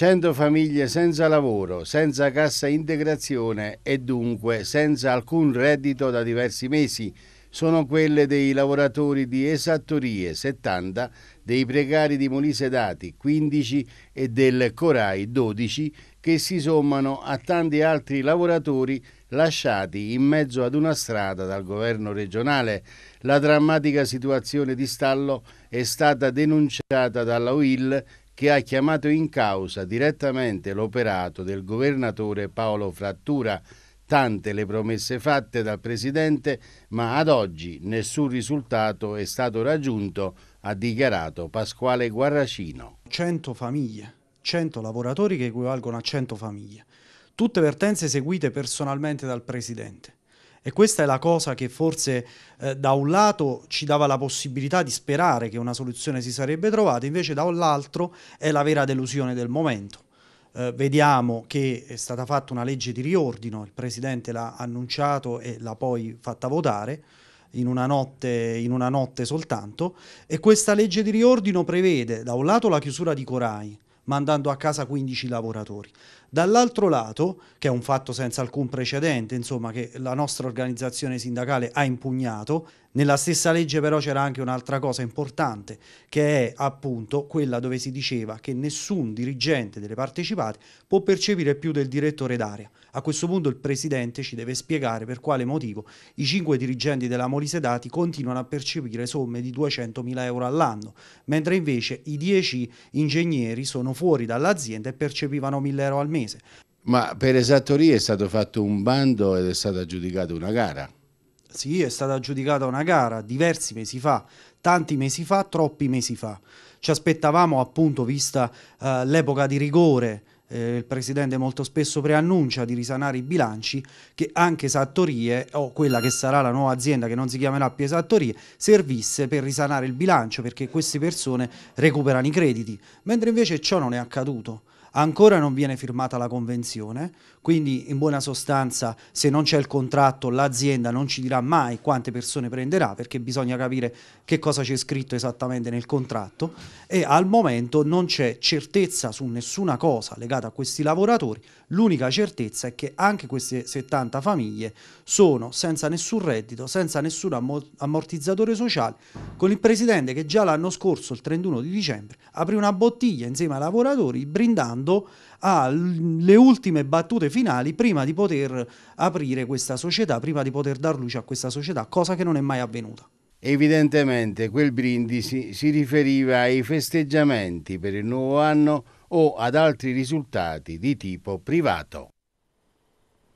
100 famiglie senza lavoro, senza cassa integrazione e dunque senza alcun reddito da diversi mesi sono quelle dei lavoratori di Esattorie 70, dei precari di Molise Dati 15 e del Corai 12 che si sommano a tanti altri lavoratori lasciati in mezzo ad una strada dal governo regionale. La drammatica situazione di stallo è stata denunciata dalla UIL che ha chiamato in causa direttamente l'operato del governatore Paolo Frattura, tante le promesse fatte dal Presidente, ma ad oggi nessun risultato è stato raggiunto, ha dichiarato Pasquale Guarracino. 100 famiglie, 100 lavoratori che equivalgono a 100 famiglie, tutte vertenze eseguite personalmente dal Presidente. E questa è la cosa che forse eh, da un lato ci dava la possibilità di sperare che una soluzione si sarebbe trovata, invece dall'altro è la vera delusione del momento. Eh, vediamo che è stata fatta una legge di riordino, il Presidente l'ha annunciato e l'ha poi fatta votare. In una, notte, in una notte soltanto e questa legge di riordino prevede da un lato la chiusura di Corai, mandando a casa 15 lavoratori. Dall'altro lato, che è un fatto senza alcun precedente, insomma, che la nostra organizzazione sindacale ha impugnato, nella stessa legge però c'era anche un'altra cosa importante, che è appunto quella dove si diceva che nessun dirigente delle partecipate può percepire più del direttore d'area. A questo punto il presidente ci deve spiegare per quale motivo i cinque dirigenti della Molise Dati continuano a percepire somme di 200.000 euro all'anno, mentre invece i 10 ingegneri sono fuori dall'azienda e percepivano 1.000 euro al mese. Ma per esattorie è stato fatto un bando ed è stata aggiudicata una gara ragazzi, è stata aggiudicata una gara diversi mesi fa, tanti mesi fa, troppi mesi fa. Ci aspettavamo appunto, vista eh, l'epoca di rigore, eh, il Presidente molto spesso preannuncia di risanare i bilanci, che anche Sattorie, o quella che sarà la nuova azienda che non si chiamerà più Sattorie, servisse per risanare il bilancio perché queste persone recuperano i crediti, mentre invece ciò non è accaduto ancora non viene firmata la convenzione, quindi in buona sostanza se non c'è il contratto l'azienda non ci dirà mai quante persone prenderà perché bisogna capire che cosa c'è scritto esattamente nel contratto e al momento non c'è certezza su nessuna cosa legata a questi lavoratori, l'unica certezza è che anche queste 70 famiglie sono senza nessun reddito, senza nessun ammortizzatore sociale, con il presidente che già l'anno scorso, il 31 di dicembre, aprì una bottiglia insieme ai lavoratori brindando arrivando alle ultime battute finali prima di poter aprire questa società, prima di poter dar luce a questa società, cosa che non è mai avvenuta. Evidentemente quel brindisi si riferiva ai festeggiamenti per il nuovo anno o ad altri risultati di tipo privato.